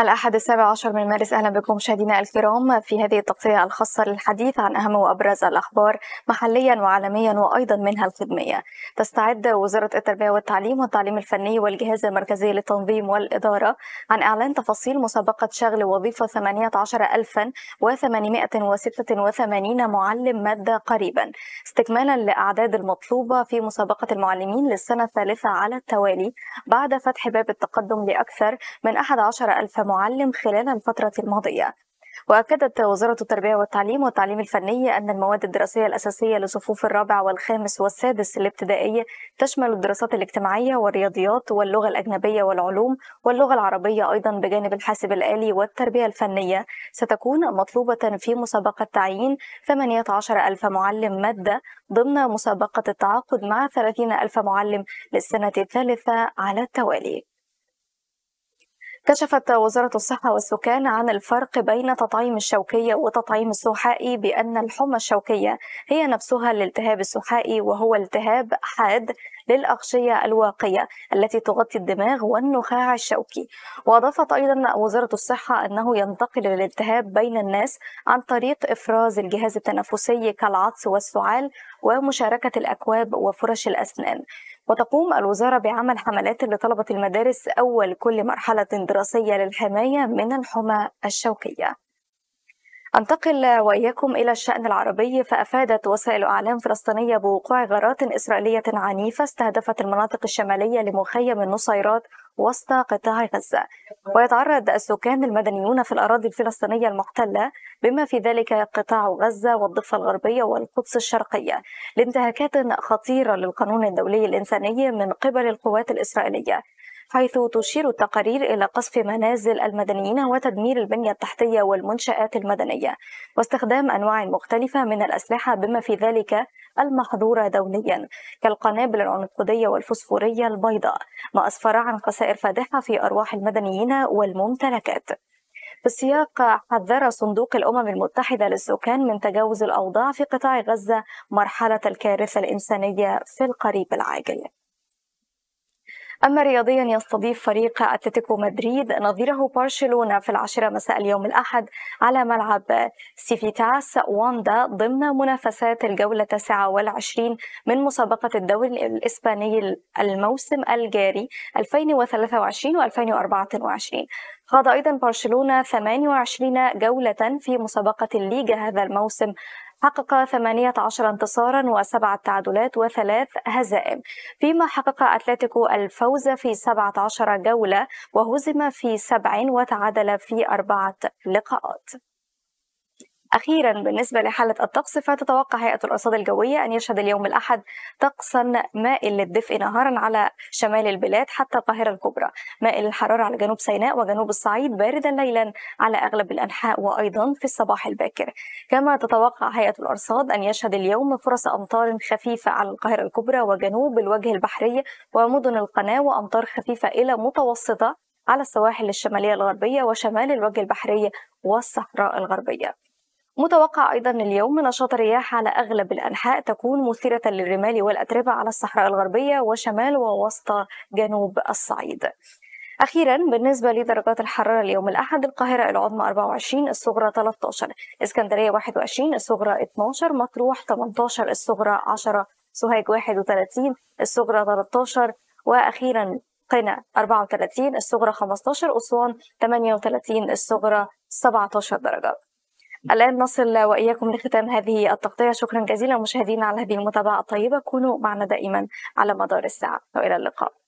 الأحد السابع عشر من مارس أهلا بكم مشاهدينا الكرام في هذه التغطية الخاصة للحديث عن أهم وأبرز الأخبار محليا وعالميا وأيضا منها الخدمية تستعد وزارة التربية والتعليم والتعليم الفني والجهاز المركزي للتنظيم والإدارة عن إعلان تفاصيل مسابقة شغل وظيفة 18886 معلم مادة قريبا استكمالا لأعداد المطلوبة في مسابقة المعلمين للسنة الثالثة على التوالي بعد فتح باب التقدم لأكثر من 11000 معلم خلال الفترة الماضية وأكدت وزارة التربية والتعليم والتعليم الفني أن المواد الدراسية الأساسية لصفوف الرابع والخامس والسادس الابتدائي تشمل الدراسات الاجتماعية والرياضيات واللغة الأجنبية والعلوم واللغة العربية أيضا بجانب الحاسب الآلي والتربية الفنية ستكون مطلوبة في مسابقة تعيين 18 ألف معلم مادة ضمن مسابقة التعاقد مع 30 ألف معلم للسنة الثالثة على التوالي كشفت وزارة الصحة والسكان عن الفرق بين تطعيم الشوكية وتطعيم السحائي بأن الحمى الشوكية هي نفسها الالتهاب السحائي وهو التهاب حاد للأغشية الواقية التي تغطي الدماغ والنخاع الشوكي وأضافت أيضا وزارة الصحة أنه ينتقل الالتهاب بين الناس عن طريق إفراز الجهاز التنفسي كالعطس والسعال ومشاركة الأكواب وفرش الأسنان وتقوم الوزارة بعمل حملات لطلبة المدارس أول كل مرحلة دراسية للحماية من الحمى الشوكية أنتقل وإياكم إلى الشأن العربي فأفادت وسائل أعلام فلسطينية بوقوع غارات إسرائيلية عنيفة استهدفت المناطق الشمالية لمخيم النصيرات وسط قطاع غزة ويتعرض السكان المدنيون في الأراضي الفلسطينية المحتلة بما في ذلك قطاع غزة والضفة الغربية والقدس الشرقية لانتهاكات خطيرة للقانون الدولي الإنساني من قبل القوات الإسرائيلية حيث تشير التقارير إلى قصف منازل المدنيين وتدمير البنية التحتية والمنشآت المدنية واستخدام أنواع مختلفة من الأسلحة بما في ذلك المحظورة دوليا كالقنابل العنقودية والفسفورية البيضاء ما أسفر عن خسائر فادحة في أرواح المدنيين والممتلكات في السياق حذر صندوق الأمم المتحدة للسكان من تجاوز الأوضاع في قطاع غزة مرحلة الكارثة الإنسانية في القريب العاجل أما رياضيا يستضيف فريق أتلتيكو مدريد نظيره برشلونة في العاشرة مساء اليوم الأحد على ملعب سيفيتاس واندا ضمن منافسات الجولة 29 من مسابقة الدوري الإسباني الموسم الجاري 2023 و2024 خاض أيضا برشلونة 28 جولة في مسابقة الليجا هذا الموسم حقق 18 انتصارا وسبعة تعادلات وثلاث هزائم فيما حقق أتلتيكو الفوز في 17 جولة وهزم في سبع وتعادل في أربعة لقاءات أخيرا بالنسبة لحالة الطقس فتتوقع هيئة الأرصاد الجوية أن يشهد اليوم الأحد طقسا مائل للدفء نهارا على شمال البلاد حتى القاهرة الكبرى مائل الحرارة على جنوب سيناء وجنوب الصعيد باردا ليلا على أغلب الأنحاء وأيضا في الصباح الباكر كما تتوقع هيئة الأرصاد أن يشهد اليوم فرص أمطار خفيفة على القاهرة الكبرى وجنوب الوجه البحري ومدن القناة وأمطار خفيفة إلى متوسطة على السواحل الشمالية الغربية وشمال الوجه البحري والصحراء الغربية متوقع أيضا اليوم نشاط رياح على أغلب الأنحاء تكون مثيرة للرمال والأتربة على الصحراء الغربية وشمال ووسط جنوب الصعيد أخيرا بالنسبة لدرجات الحرارة اليوم الأحد القاهرة العظمى 24 الصغرى 13 اسكندرية 21 الصغرى 12 مطروح 18 الصغرى 10 سوهاج 31 الصغرى 13 وأخيرا قنا 34 الصغرى 15 أسوان 38 الصغرى 17 درجة الآن نصل وإياكم لختام هذه التغطية شكرا جزيلا مشاهدينا على هذه المتابعة الطيبة كونوا معنا دائما على مدار الساعة وإلى اللقاء